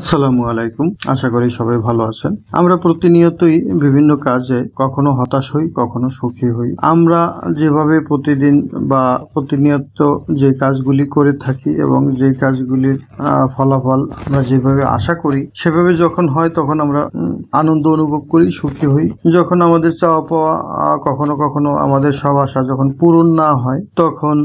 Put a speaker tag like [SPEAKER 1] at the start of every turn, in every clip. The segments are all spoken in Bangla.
[SPEAKER 1] আসসালামু আলাইকুম আশা করি সবাই ভালো আছেন আমরা প্রতিনিয়তই বিভিন্ন কাজে কখনো হতাশ হই কখনো সুখী হই আমরা যেভাবে প্রতিদিন বা প্রতিনিয়ত যে কাজগুলি করে থাকি এবং যে কাজগুলির ফলাফল আমরা যেভাবে আশা করি সেভাবে যখন হয় তখন আমরা আনন্দ অনুভব করি সুখী হই যখন আমাদের চাওয়া পাওয়া কখনো কখনো আমাদের সব আশা যখন পূরণ না হয় তখন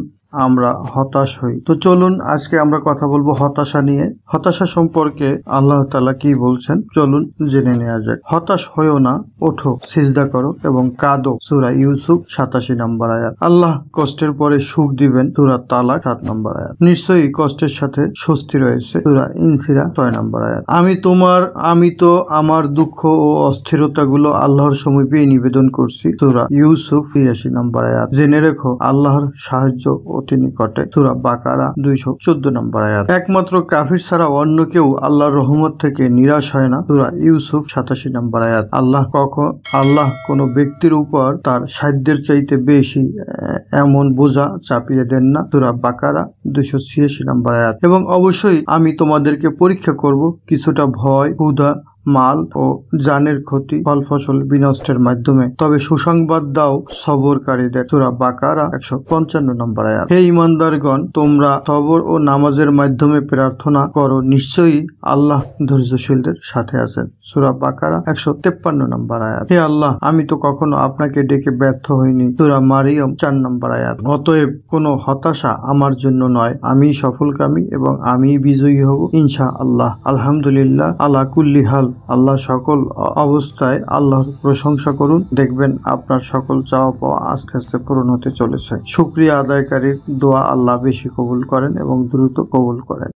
[SPEAKER 1] আমরা হতাশ হই তো চলুন আজকে আমরা কথা বলবো হতাশা নিয়ে হতাশা সম্পর্কে আল্লাহ তালা কি বলছেন চলুন জেনে নেওয়া যাক হতাশ হয়েও না ওঠো সিজদা করো এবং কাঁদো সুরা ইউসুফ সাতাশি নম্বর আয়াত আল্লাহ কষ্টের পরে সুখ দিবেন সুরা তালা সাত নম্বর আয়াত নিশ্চয়ই কষ্টের সাথে স্বস্তি রয়েছে সুরা ইনসিরা ছয় নম্বর আয়াত আমি তোমার আমি তো আমার দুঃখ ও অস্থিরতাগুলো আল্লাহর সমীপেই নিবেদন করছি সুরা ইউসুফ তিরাশি নম্বর আয়াত জেনে রেখো আল্লাহর সাহায্য ও অতি নিকটে সুরা বাকারা দুইশো চোদ্দ নম্বর আয়াত একমাত্র কাফির ছাড়া অন্য কেউ আল্লাহর রহমত থেকে নিরাশ হয় না সুরা ইউসুফ সাতাশি নম্বর আয়াত আল্লাহ কখন আল্লাহ কোনো ব্যক্তির উপর তার সাধ্যের চাইতে বেশি এমন বোঝা চাপিয়ে দেন না সুরা বাকারা দুইশো ছিয়াশি নম্বর আয়াত এবং অবশ্যই আমি তোমাদেরকে পরীক্ষা করব কিছুটা ভয় ক্ষুধা মাল ও জানের ক্ষতি ফল ফসল বিনষ্টের মাধ্যমে তবে সুসংবাদ দাও সবরকারীদের সুরা বাকারা একশো পঞ্চান্ন নম্বর আয়াত হে ইমানদারগণ তোমরা সবর ও নামাজের মাধ্যমে প্রার্থনা করো নিশ্চয়ই আল্লাহ ধৈর্যশীলদের সাথে আছেন সুরা বাকারা একশো তেপ্পান্ন নম্বর আয়াত হে আল্লাহ আমি তো কখনো আপনাকে ডেকে ব্যর্থ হইনি সুরা মারিয়ম চার নম্বর আয়াত অতএব কোনো হতাশা আমার জন্য নয় আমি সফলকামী এবং আমি বিজয়ী হব ইনশা আল্লাহ আলহামদুলিল্লাহ আলা কুল্লিহাল করুন আল্লাহ সকল অবস্থায় আল্লাহর প্রশংসা করুন দেখবেন আপনার সকল চাওয়া পাওয়া আস্তে আস্তে পূরণ হতে চলেছে সুক্রিয়া আদায়কারীর দোয়া আল্লাহ বেশি কবুল করেন এবং দ্রুত কবুল করেন